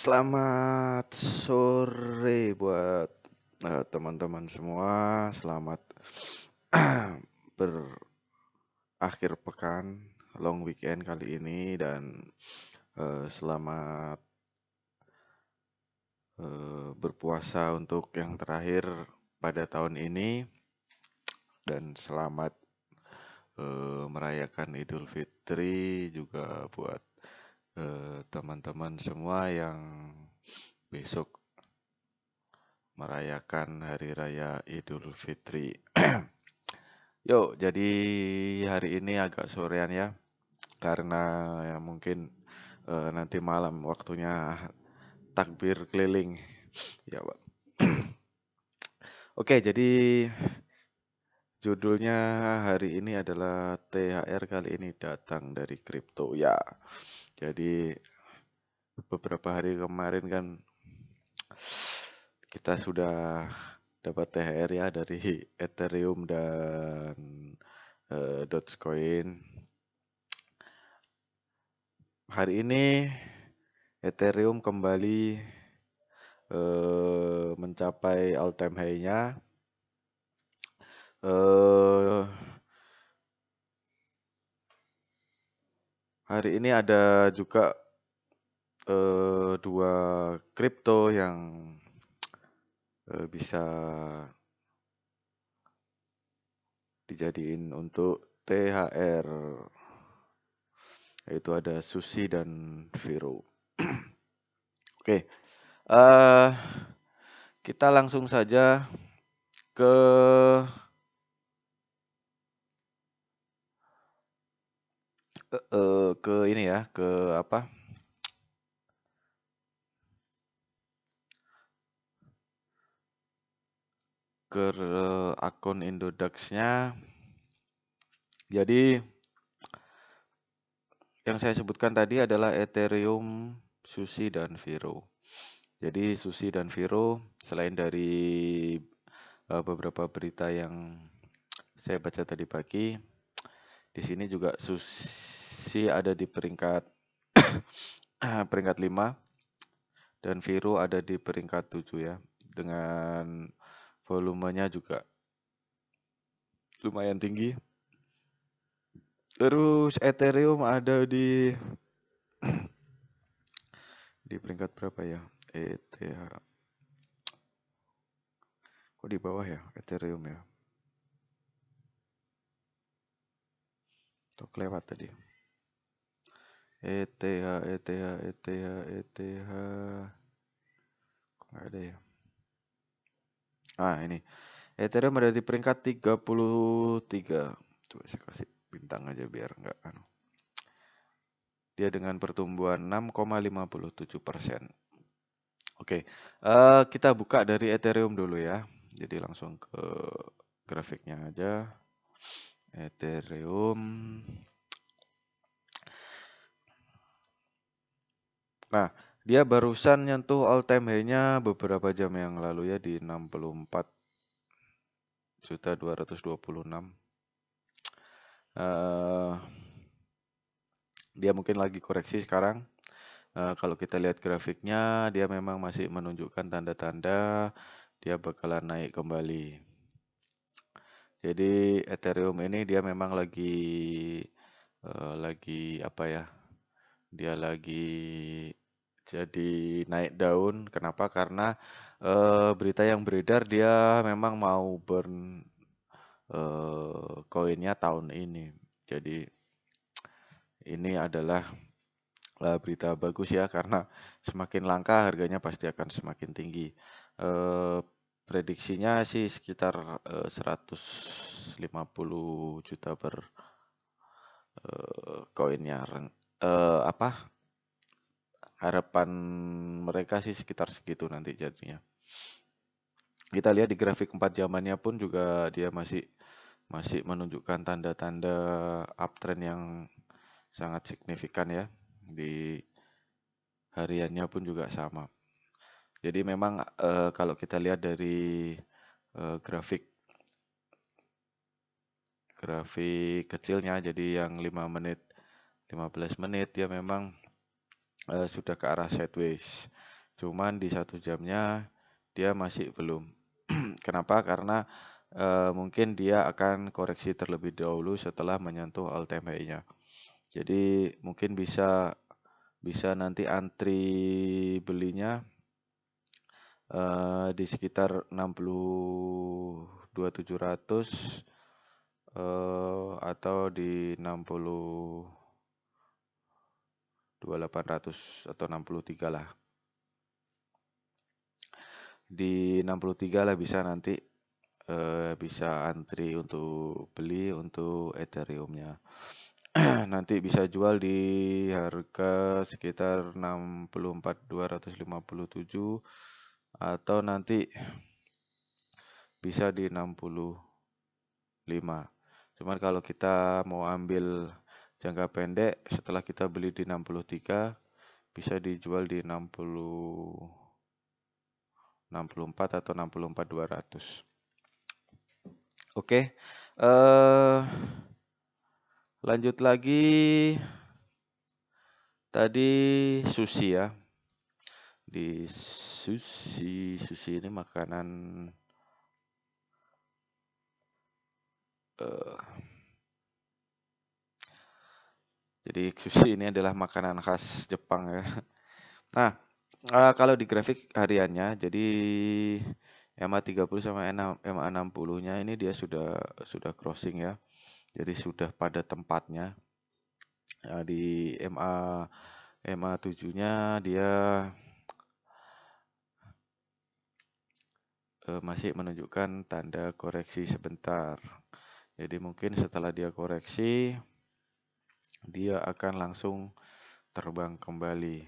Selamat sore buat eh, teman-teman uh, semua. Selamat berakhir pekan long weekend kali ini dan uh, selamat uh, berpuasa untuk yang terakhir pada tahun ini dan selamat uh, merayakan Idul Fitri juga buat teman-teman semua yang besok merayakan Hari Raya Idul Fitri. Yuk, jadi hari ini agak sorean ya, karena ya mungkin e, nanti malam waktunya takbir keliling. ya Pak. Oke, jadi judulnya hari ini adalah THR kali ini datang dari kripto ya. Jadi beberapa hari kemarin kan kita sudah dapat THR ya dari Ethereum dan uh, Dogecoin. Hari ini Ethereum kembali uh, mencapai all time high-nya. Uh, Hari ini ada juga uh, dua kripto yang uh, bisa dijadiin untuk THR yaitu ada Susi dan Viro. Oke, okay. uh, eh, kita langsung saja ke uh, ke ini ya ke apa ke uh, akun Indodax-nya. Jadi yang saya sebutkan tadi adalah Ethereum, Susi dan Vero. Jadi Susi dan Vero selain dari uh, beberapa berita yang saya baca tadi pagi, di sini juga Susi Messi ada di peringkat eh, peringkat 5 dan viru ada di peringkat 7 ya dengan volumenya juga lumayan tinggi. Terus Ethereum ada di di peringkat berapa ya? ETH. Kok di bawah ya Ethereum ya? Tuh lewat tadi. ETH, ETH, ETH, ETH. Kok ada ya? Ah, ini. Ethereum ada di peringkat 33. Coba saya kasih bintang aja biar enggak anu. Dia dengan pertumbuhan 6,57 persen. Oke, okay. uh, eh, kita buka dari Ethereum dulu ya. Jadi langsung ke grafiknya aja. Ethereum Nah, dia barusan nyentuh all time high-nya beberapa jam yang lalu ya di 64 juta 226. Uh, eh, dia mungkin lagi koreksi sekarang. Uh, kalau kita lihat grafiknya, dia memang masih menunjukkan tanda-tanda dia bakalan naik kembali. Jadi Ethereum ini dia memang lagi uh, lagi apa ya? Dia lagi jadi naik daun. Kenapa? Karena uh, berita yang beredar dia memang mau burn koinnya eh, koinnya tahun ini. Jadi ini adalah uh, berita bagus ya karena semakin langka harganya pasti akan semakin tinggi. uh, prediksinya sih sekitar uh, 150 juta per koinnya uh, uh, apa harapan mereka sih sekitar segitu nanti jadinya. Kita lihat di grafik 4 jamannya pun juga dia masih masih menunjukkan tanda-tanda uptrend yang sangat signifikan ya. Di hariannya pun juga sama. Jadi memang e, kalau kita lihat dari e, grafik grafik kecilnya jadi yang 5 menit 15 menit ya memang uh, sudah ke arah sideways cuman di satu jamnya dia masih belum kenapa karena uh, mungkin dia akan koreksi terlebih dahulu setelah menyentuh all time high-nya jadi mungkin bisa bisa nanti antri belinya uh, di sekitar 62700 uh, atau di 60 2800 atau 63 lah di 63 lah bisa nanti eh, bisa antri untuk beli untuk ethereumnya nanti bisa jual di harga sekitar 64257 atau nanti bisa di 65 cuman kalau kita mau ambil jangka pendek setelah kita beli di 63 bisa dijual di 60 64 atau 64 200 Oke, okay. uh, eh, lanjut lagi tadi sushi ya. Di sushi, sushi ini makanan uh, jadi sushi ini adalah makanan khas Jepang ya. Nah, uh, kalau di grafik hariannya jadi MA30 sama MA60-nya ini dia sudah sudah crossing ya. Jadi sudah pada tempatnya. Eh, di MA MA7-nya dia uh, masih menunjukkan tanda koreksi sebentar. Jadi mungkin setelah dia koreksi dia akan langsung terbang kembali.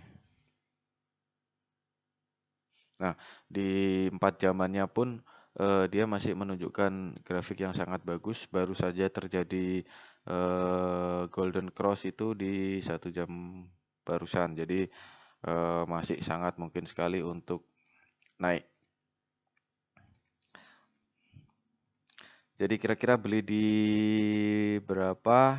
Nah, di empat zamannya pun eh, dia masih menunjukkan grafik yang sangat bagus. Baru saja terjadi eh, golden cross itu di satu jam barusan. Jadi eh, masih sangat mungkin sekali untuk naik. Jadi kira-kira beli di berapa?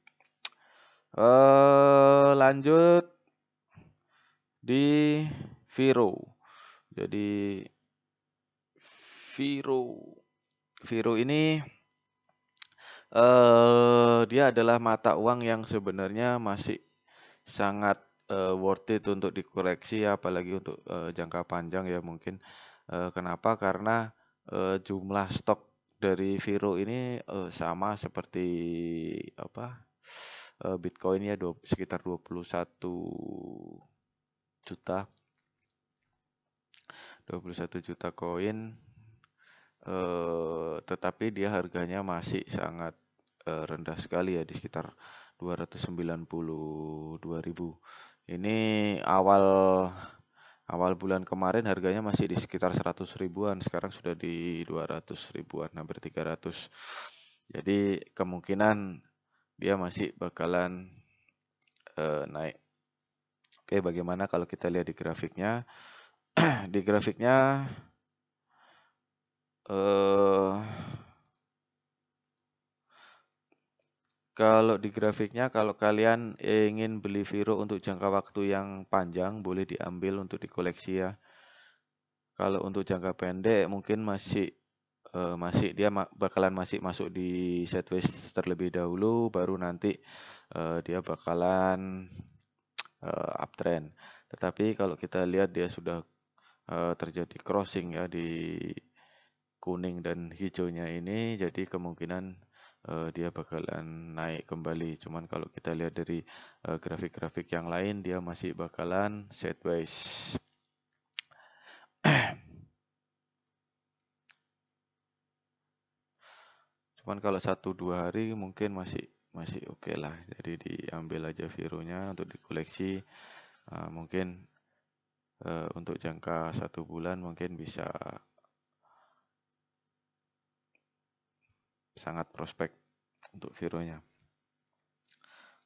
eh, lanjut di Viro. Jadi Viro Viro ini eh, dia adalah mata uang yang sebenarnya masih sangat eh, worth it untuk dikoreksi ya apalagi untuk eh, jangka panjang ya mungkin eh, kenapa karena eh, jumlah stok dari Viro ini eh, sama seperti apa uh, Bitcoin ya dua, sekitar 21 juta 21 juta koin eh, tetapi dia harganya masih sangat uh, rendah sekali ya di sekitar 292.000 ini awal awal bulan kemarin harganya masih di sekitar 100 ribuan sekarang sudah di 200 ribuan hampir 300 jadi kemungkinan dia masih bakalan uh, naik. Oke, bagaimana kalau kita lihat di grafiknya? di grafiknya uh, kalau di grafiknya kalau kalian ingin beli Viro untuk jangka waktu yang panjang boleh diambil untuk dikoleksi ya. Kalau untuk jangka pendek mungkin masih uh, masih dia ma bakalan masih masuk di sideways terlebih dahulu baru nanti uh, dia bakalan uh, uptrend. Tetapi kalau kita lihat dia sudah uh, terjadi crossing ya di kuning dan hijaunya ini jadi kemungkinan uh, dia bakalan naik kembali. Cuman kalau kita lihat dari grafik-grafik uh, yang lain dia masih bakalan sideways. cuman kalau satu dua hari mungkin masih masih oke okay lah jadi diambil aja virunya untuk dikoleksi uh, mungkin uh, untuk jangka satu bulan mungkin bisa sangat prospek untuk virunya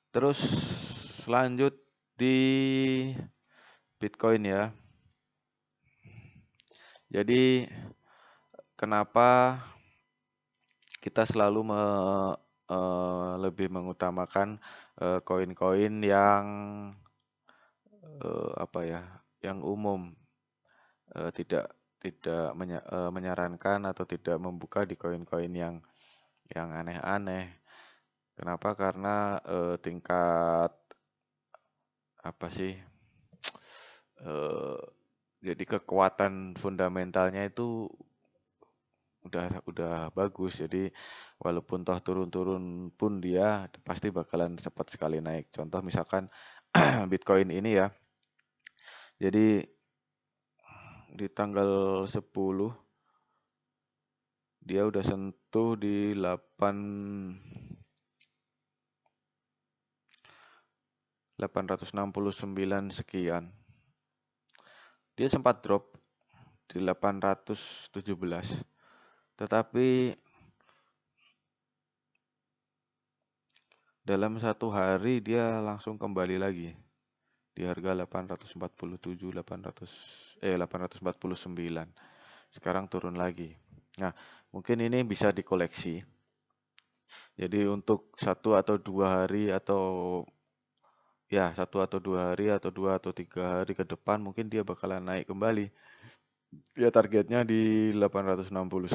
terus lanjut di Bitcoin ya jadi kenapa kita selalu me, uh, lebih mengutamakan e, koin-koin uh, yang uh, apa ya, yang umum, uh, tidak tidak menya, uh, menyarankan atau tidak membuka di koin-koin yang yang aneh-aneh. Kenapa? Karena uh, tingkat apa sih? Uh, jadi kekuatan fundamentalnya itu udah udah bagus jadi walaupun toh turun-turun pun dia pasti bakalan cepat sekali naik contoh misalkan Bitcoin ini ya jadi di tanggal 10 dia udah sentuh di 8 869 sekian. Dia sempat drop di 817 tetapi dalam satu hari dia langsung kembali lagi di harga 847 800 eh 849 sekarang turun lagi nah mungkin ini bisa dikoleksi jadi untuk satu atau dua hari atau ya satu atau dua hari atau dua atau tiga hari ke depan mungkin dia bakalan naik kembali Ya targetnya di 869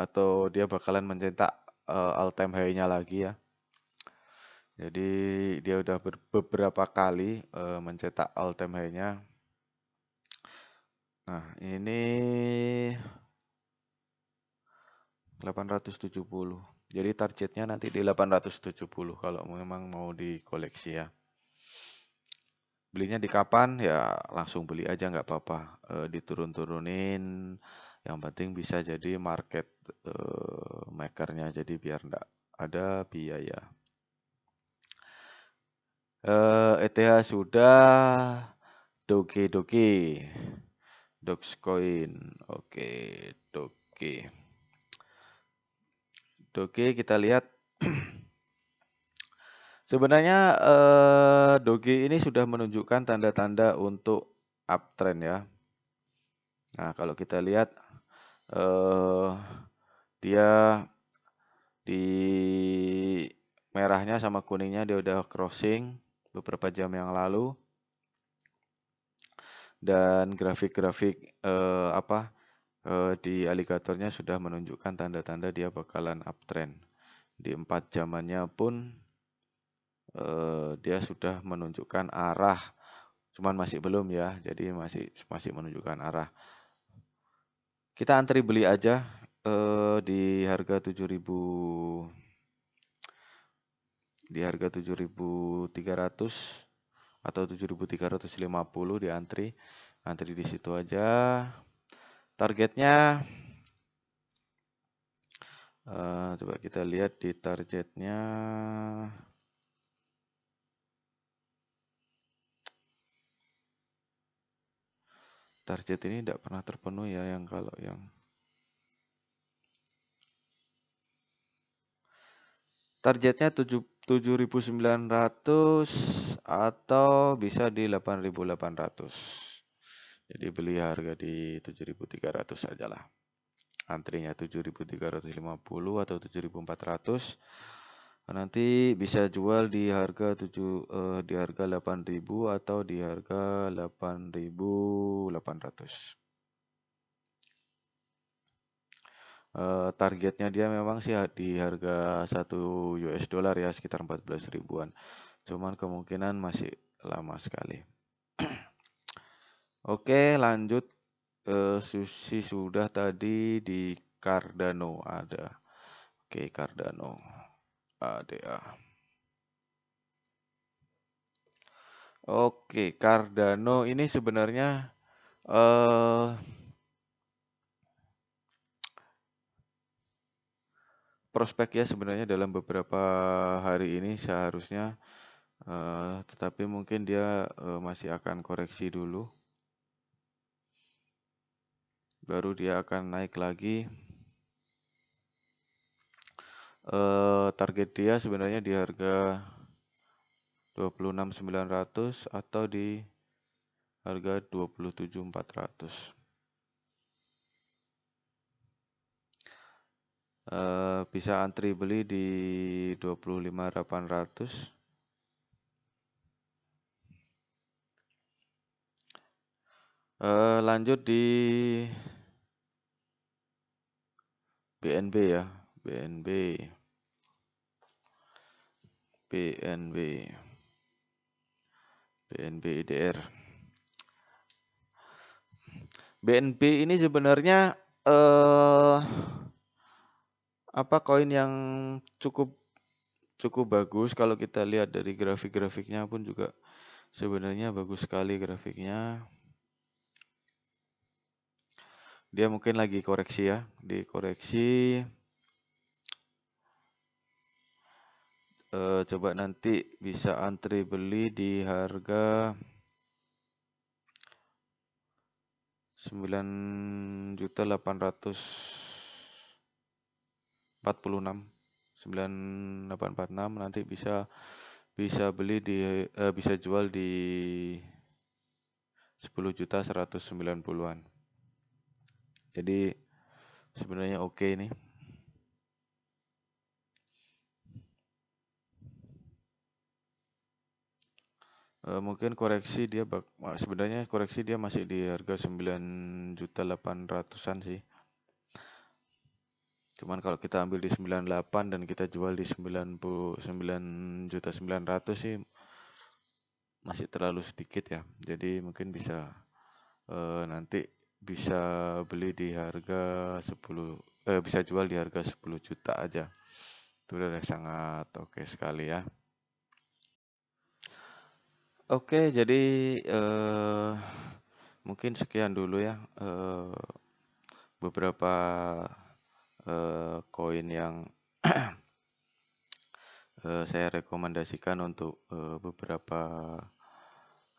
atau dia bakalan mencetak uh, eh, all time high-nya lagi ya. Jadi dia udah beberapa kali uh, mencetak all time high-nya. Nah, ini 870. Jadi targetnya nanti di 870 kalau memang mau di koleksi ya belinya di kapan ya langsung beli aja nggak apa-apa e, diturun-turunin yang penting bisa jadi market e, makernya jadi biar nggak ada biaya eh, e, ETH sudah Doki Doge Dogecoin oke Doki Doki kita lihat Sebenarnya eh, doge ini sudah menunjukkan tanda-tanda untuk uptrend ya. Nah, kalau kita lihat eh, dia di merahnya sama kuningnya dia udah crossing beberapa jam yang lalu. Dan grafik-grafik eh, apa eh, di aligatornya sudah menunjukkan tanda-tanda dia bakalan uptrend. Di empat jamannya pun eh, dia sudah menunjukkan arah cuman masih belum ya jadi masih masih menunjukkan arah kita antri beli aja eh, di harga 7000 di harga 7300 atau 7350 di antri antri di situ aja targetnya uh, coba kita lihat di targetnya target ini tidak pernah terpenuhi ya yang kalau yang targetnya 7.900 atau bisa di 8.800 jadi beli harga di 7.300 sajalah antrinya 7.350 atau 7.400 Nah, nanti bisa jual di harga 7 eh, di harga 8000 atau di harga 8800 eh, targetnya dia memang sih di harga 1 US dollar ya sekitar 14 ribuan. Cuman kemungkinan masih lama sekali. Oke, lanjut eh, Susi sudah tadi di Cardano ada. Oke, Cardano. ADA. Ah. Oke, Cardano ini sebenarnya eh prospek ya sebenarnya dalam beberapa hari ini seharusnya eh, tetapi mungkin dia eh, masih akan koreksi dulu baru dia akan naik lagi Eh, target dia sebenarnya di harga 26.900 atau di harga 27.400 Uh, eh, bisa antri beli di 25.800 uh, eh, lanjut di BNB ya BNB BnB, BNB IDR BNB ini sebenarnya eh apa koin yang cukup cukup bagus kalau kita lihat dari grafik-grafiknya pun juga sebenarnya bagus sekali grafiknya dia mungkin lagi koreksi ya dikoreksi uh, coba nanti bisa antri beli di harga 9846 9846 nanti bisa bisa beli di uh, bisa jual di 10 juta 190-an. Jadi sebenarnya oke okay nih. Eh, mungkin koreksi dia bak sebenarnya koreksi dia masih di harga 9 juta 800-an sih cuman kalau kita ambil di 98 dan kita jual di 99 juta 900 sih masih terlalu sedikit ya jadi mungkin bisa uh, nanti bisa beli di harga 10 eh, bisa jual di harga 10 juta aja itu udah sangat oke okay sekali ya Oke, jadi, eh, mungkin sekian dulu ya, eh, beberapa, koin eh, koin yang, saya rekomendasikan untuk, beberapa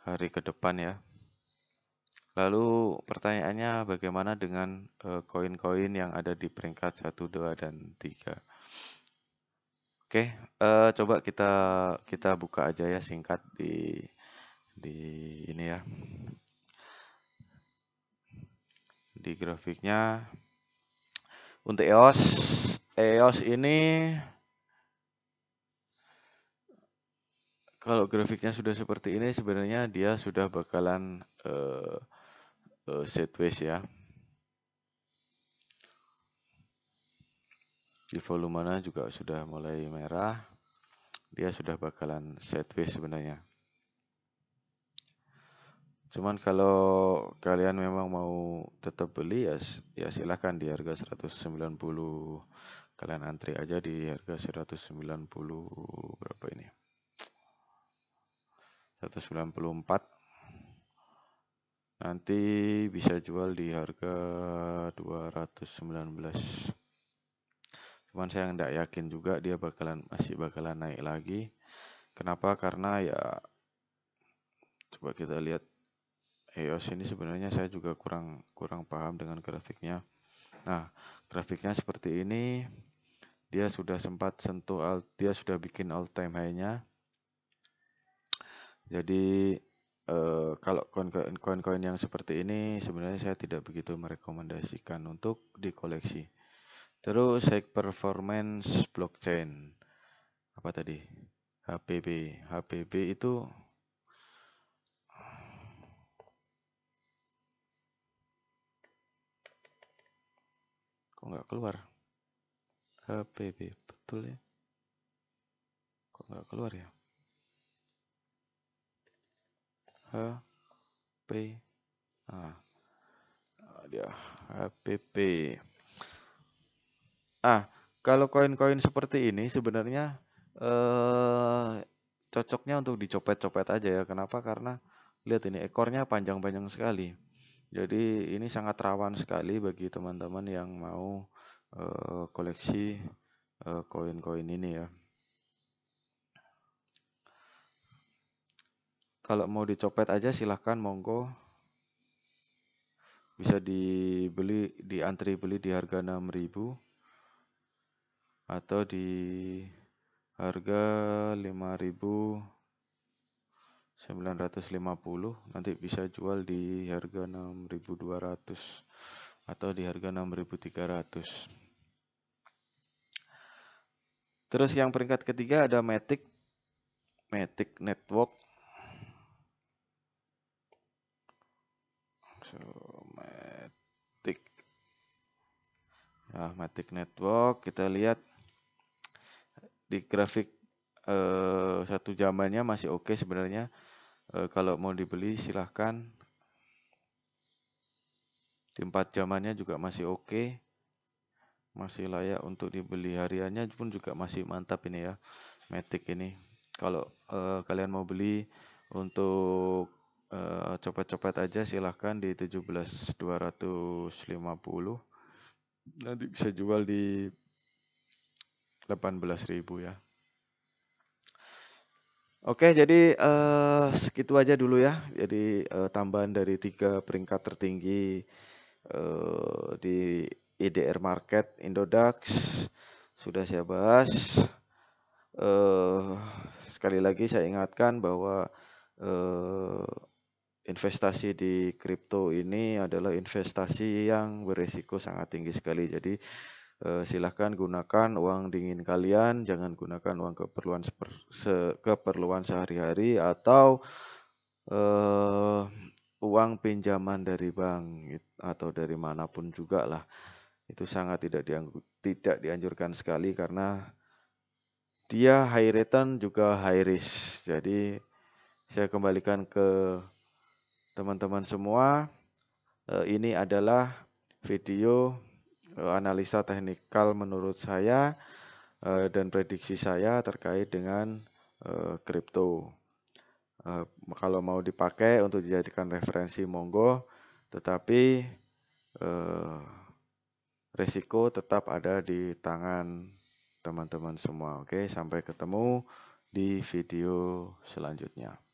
hari ke depan ya. Lalu pertanyaannya bagaimana dengan, koin koin-koin yang ada di peringkat 1, 2, dan 3? Oke, coba kita kita buka aja ya singkat di di ini ya di grafiknya untuk EOS EOS ini kalau grafiknya sudah seperti ini sebenarnya dia sudah bakalan uh, uh, sideways ya di volume volumenya juga sudah mulai merah dia sudah bakalan sideways sebenarnya Cuman kalau kalian memang mau tetap beli ya ya silahkan di harga 190 kalian antri aja di harga 190 berapa ini 194 nanti bisa jual di harga 219 cuman saya nggak yakin juga dia bakalan masih bakalan naik lagi kenapa karena ya coba kita lihat EOS ini sebenarnya saya juga kurang kurang paham dengan grafiknya. Nah, grafiknya seperti ini. Dia sudah sempat sentuh alt. dia sudah bikin all time high-nya. Jadi eh, kalau koin-koin yang seperti ini sebenarnya saya tidak begitu merekomendasikan untuk dikoleksi. Terus Hack Performance Blockchain. Apa tadi? HPB. HPB itu Kok nggak keluar? HPB, betul ya? Kok nggak keluar ya? HP ah. ah dia HPP ah kalau koin-koin seperti ini sebenarnya eh, cocoknya untuk dicopet-copet aja ya kenapa karena lihat ini ekornya panjang-panjang sekali jadi ini sangat rawan sekali bagi teman-teman yang mau uh, koleksi eh, koin-koin uh, ini ya. Kalau mau dicopet aja silahkan monggo bisa dibeli di antri beli di harga 6000 atau di harga 5000 950 nanti bisa jual di harga 6200 atau di harga 6300 terus yang peringkat ketiga ada Matic Matic Network so, Matic nah, Matic Network kita lihat di grafik eh, satu zamannya masih oke okay sebenarnya e, kalau mau dibeli silahkan tempat zamannya juga masih oke okay. masih layak untuk dibeli hariannya pun juga masih mantap ini ya Matic ini kalau e, kalian mau beli untuk eh, copet-copet uh, aja silahkan di 17250 nanti bisa jual di 18.000 ya Oke, jadi eh, segitu aja dulu ya. Jadi eh, tambahan dari tiga peringkat tertinggi eh, di IDR Market Indodax sudah saya bahas. Eh, sekali lagi saya ingatkan bahwa eh, investasi di kripto ini adalah investasi yang beresiko sangat tinggi sekali. Jadi Eh, silahkan gunakan uang dingin kalian, jangan gunakan uang keperluan seper, se, keperluan sehari-hari atau eh, uang pinjaman dari bank atau dari manapun juga lah. Itu sangat tidak dianggu, tidak dianjurkan sekali karena dia high return juga high risk. Jadi saya kembalikan ke teman-teman semua. Eh, ini adalah video Eh, analisa teknikal menurut saya eh, dan prediksi saya terkait dengan eh, kripto. Kalau mau dipakai untuk dijadikan referensi monggo, tetapi resiko tetap ada di tangan teman-teman semua. Oke, sampai ketemu di video selanjutnya.